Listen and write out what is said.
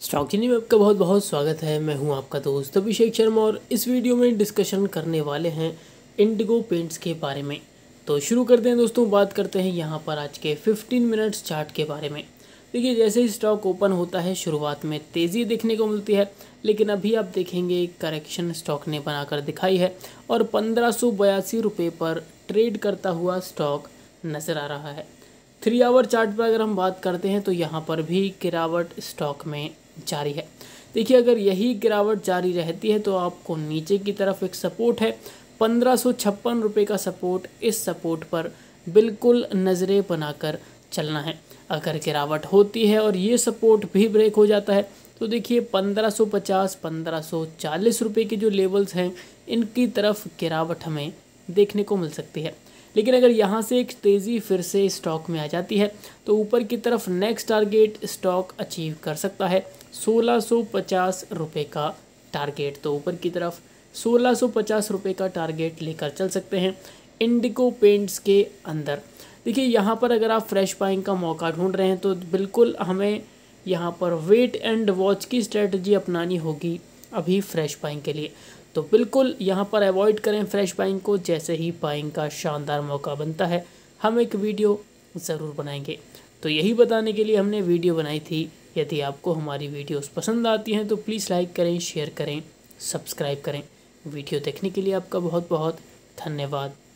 स्टॉकिनी में आपका बहुत बहुत स्वागत है मैं हूं आपका दोस्त अभिषेक शर्मा और इस वीडियो में डिस्कशन करने वाले हैं इंडिगो पेंट्स के बारे में तो शुरू करते हैं दोस्तों बात करते हैं यहाँ पर आज के 15 मिनट्स चार्ट के बारे में देखिए जैसे ही स्टॉक ओपन होता है शुरुआत में तेज़ी देखने को मिलती है लेकिन अभी आप देखेंगे करेक्शन स्टॉक ने बनाकर दिखाई है और पंद्रह रुपये पर ट्रेड करता हुआ स्टॉक नज़र आ रहा है थ्री आवर चार्ट पर अगर हम बात करते हैं तो यहाँ पर भी गिरावट स्टॉक में जारी है देखिए अगर यही गिरावट जारी रहती है तो आपको नीचे की तरफ एक सपोर्ट है पंद्रह सौ छप्पन रुपये का सपोर्ट इस सपोर्ट पर बिल्कुल नज़रें बनाकर चलना है अगर गिरावट होती है और ये सपोर्ट भी ब्रेक हो जाता है तो देखिए 1550, 1540 रुपए के जो लेवल्स हैं इनकी तरफ गिरावट हमें देखने को मिल सकती है लेकिन अगर यहाँ से एक तेज़ी फिर से स्टॉक में आ जाती है तो ऊपर की तरफ नेक्स्ट टारगेट स्टॉक अचीव कर सकता है सोलह सौ का टारगेट तो ऊपर की तरफ सोलह सौ का टारगेट लेकर चल सकते हैं इंडिको पेंट्स के अंदर देखिए यहाँ पर अगर आप फ्रेश बाइंग का मौका ढूंढ रहे हैं तो बिल्कुल हमें यहाँ पर वेट एंड वॉच की स्ट्रेटजी अपनानी होगी अभी फ्रेश बाइंग के लिए तो बिल्कुल यहाँ पर अवॉइड करें फ्रेश बाइंग को जैसे ही बाइंग का शानदार मौका बनता है हम एक वीडियो ज़रूर बनाएंगे तो यही बताने के लिए हमने वीडियो बनाई थी यदि आपको हमारी वीडियोस पसंद आती हैं तो प्लीज़ लाइक करें शेयर करें सब्सक्राइब करें वीडियो देखने के लिए आपका बहुत बहुत धन्यवाद